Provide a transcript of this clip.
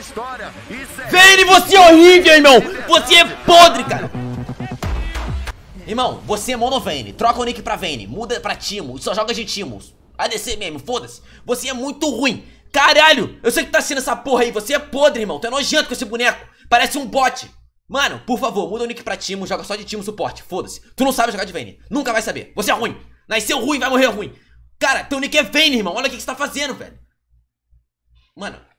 É Vene, você é horrível, irmão! Você é podre, cara! Irmão, você é Vane. Troca o nick pra Vane. Muda pra Timo. Só joga de Timo. ADC mesmo, foda-se. Você é muito ruim. Caralho, eu sei que tá sendo essa porra aí. Você é podre, irmão. Tu é nojento com esse boneco. Parece um bot. Mano, por favor, muda o nick pra Timo. Joga só de Timo suporte. Foda-se. Tu não sabe jogar de Vane. Nunca vai saber. Você é ruim. Nasceu ruim, vai morrer ruim. Cara, teu nick é Vane, irmão. Olha o que, que você tá fazendo, velho. Mano,